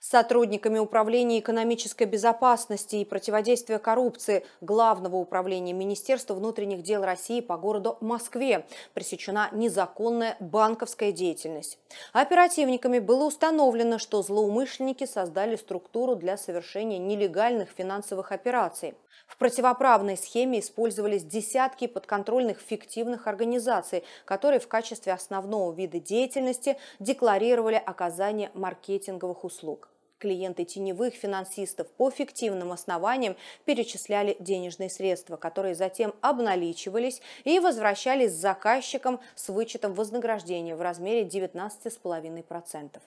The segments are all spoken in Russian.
сотрудниками Управления экономической безопасности и противодействия коррупции Главного управления Министерства внутренних дел России по городу Москве пресечена незаконная банковская деятельность. Оперативниками было установлено, что злоумышленники создали структуру для совершения нелегальных финансовых операций. В противоправной схеме использовались десятки подконтрольных фиктивных организаций, которые в качестве основного вида деятельности декларировали оказание маркетинговых услуг клиенты теневых финансистов по фиктивным основаниям перечисляли денежные средства, которые затем обналичивались и возвращались заказчикам с вычетом вознаграждения в размере 19,5%.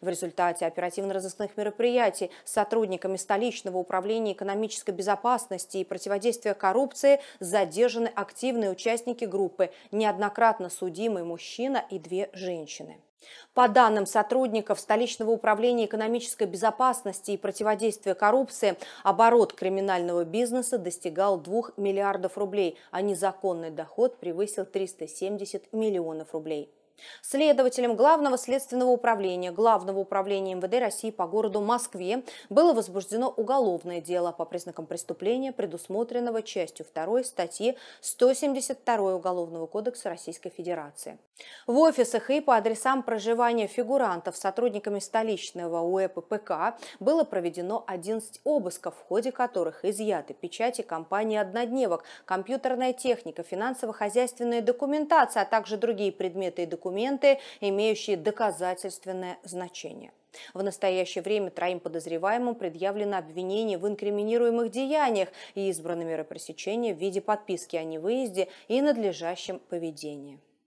В результате оперативно-розыскных мероприятий сотрудниками столичного управления экономической безопасности и противодействия коррупции задержаны активные участники группы, неоднократно судимый мужчина и две женщины. По данным сотрудников столичного управления экономической безопасности и противодействия коррупции, оборот криминального бизнеса достигал 2 миллиардов рублей, а незаконный доход превысил 370 миллионов рублей. Следователем Главного следственного управления Главного управления МВД России по городу Москве было возбуждено уголовное дело по признакам преступления, предусмотренного частью 2 статьи 172 Уголовного кодекса Российской Федерации. В офисах и по адресам проживания фигурантов сотрудниками столичного УЭППК было проведено 11 обысков, в ходе которых изъяты печати компании «Однодневок», компьютерная техника, финансово-хозяйственная документация, а также другие предметы и документы документы, имеющие доказательственное значение. В настоящее время троим подозреваемым предъявлено обвинение в инкриминируемых деяниях и избрано меры пресечения в виде подписки о невыезде и надлежащем поведении.